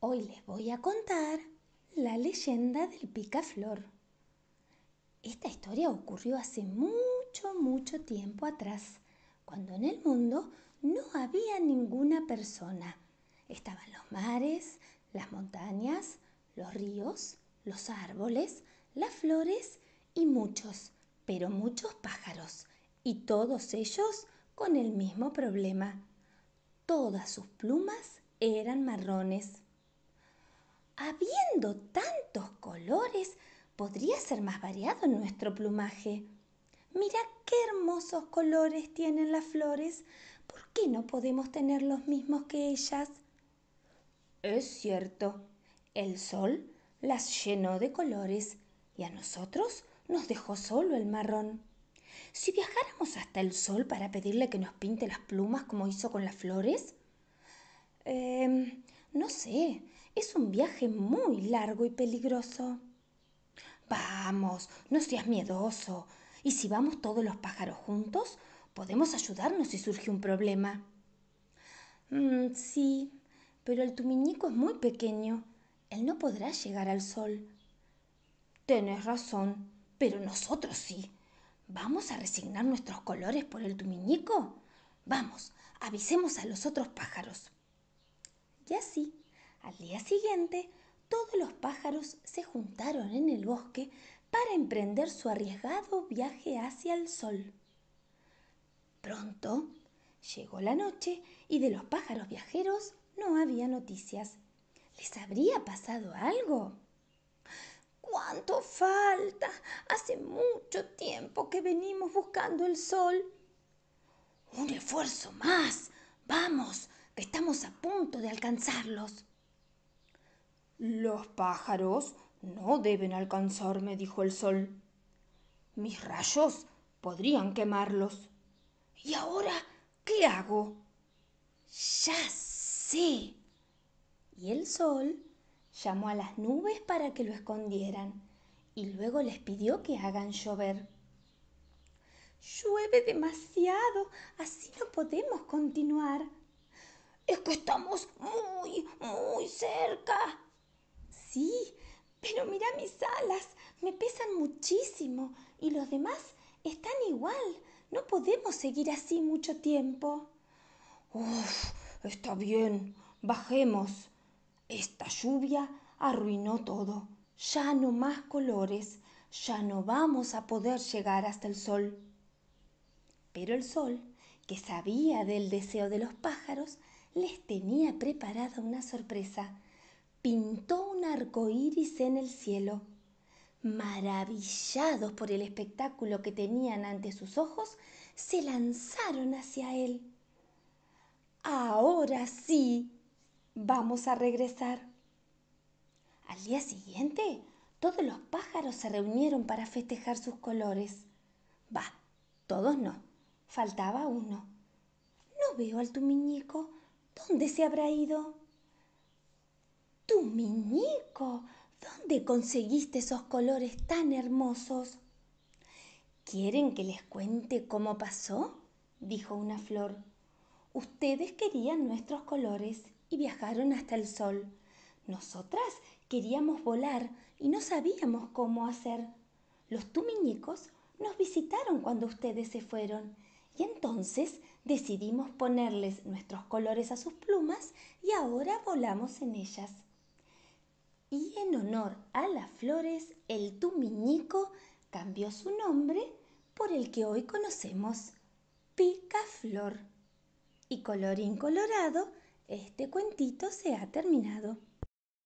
Hoy les voy a contar la leyenda del picaflor. Esta historia ocurrió hace mucho, mucho tiempo atrás, cuando en el mundo no había ninguna persona. Estaban los mares, las montañas, los ríos, los árboles, las flores y muchos, pero muchos pájaros, y todos ellos con el mismo problema. Todas sus plumas eran marrones. Habiendo tantos colores, podría ser más variado nuestro plumaje. Mira qué hermosos colores tienen las flores. ¿Por qué no podemos tener los mismos que ellas? Es cierto, el sol las llenó de colores y a nosotros nos dejó solo el marrón. Si viajáramos hasta el sol para pedirle que nos pinte las plumas como hizo con las flores, eh, no sé, es un viaje muy largo y peligroso. Vamos, no seas miedoso. ¿Y si vamos todos los pájaros juntos? Podemos ayudarnos si surge un problema. Mm, sí, pero el tumiñico es muy pequeño. Él no podrá llegar al sol. Tienes razón, pero nosotros sí. ¿Vamos a resignar nuestros colores por el tumiñico? Vamos, avisemos a los otros pájaros. Y así al día siguiente, todos los pájaros se juntaron en el bosque para emprender su arriesgado viaje hacia el sol. Pronto llegó la noche y de los pájaros viajeros no había noticias. ¿Les habría pasado algo? ¿Cuánto falta? Hace mucho tiempo que venimos buscando el sol. Un esfuerzo más. Vamos, que estamos a punto de alcanzarlos los pájaros no deben alcanzarme dijo el sol mis rayos podrían quemarlos y ahora qué hago ya sé y el sol llamó a las nubes para que lo escondieran y luego les pidió que hagan llover. Llueve demasiado, así no podemos continuar. Es que estamos muy, muy cerca, Sí, pero mira mis alas, me pesan muchísimo y los demás están igual. No podemos seguir así mucho tiempo. Uf, está bien, bajemos. Esta lluvia arruinó todo. Ya no más colores, ya no vamos a poder llegar hasta el sol. Pero el sol, que sabía del deseo de los pájaros, les tenía preparada una sorpresa pintó un arco iris en el cielo. Maravillados por el espectáculo que tenían ante sus ojos, se lanzaron hacia él. Ahora sí, vamos a regresar. Al día siguiente, todos los pájaros se reunieron para festejar sus colores. Va, todos no. Faltaba uno. No veo al tumiñico. ¿Dónde se habrá ido? Tu ¿dónde conseguiste esos colores tan hermosos? ¿Quieren que les cuente cómo pasó? dijo una flor. Ustedes querían nuestros colores y viajaron hasta el sol. Nosotras queríamos volar y no sabíamos cómo hacer. Los tumiñicos nos visitaron cuando ustedes se fueron y entonces decidimos ponerles nuestros colores a sus plumas y ahora volamos en ellas y en honor a las flores el tumiñico cambió su nombre por el que hoy conocemos, picaflor. Y colorín colorado, este cuentito se ha terminado.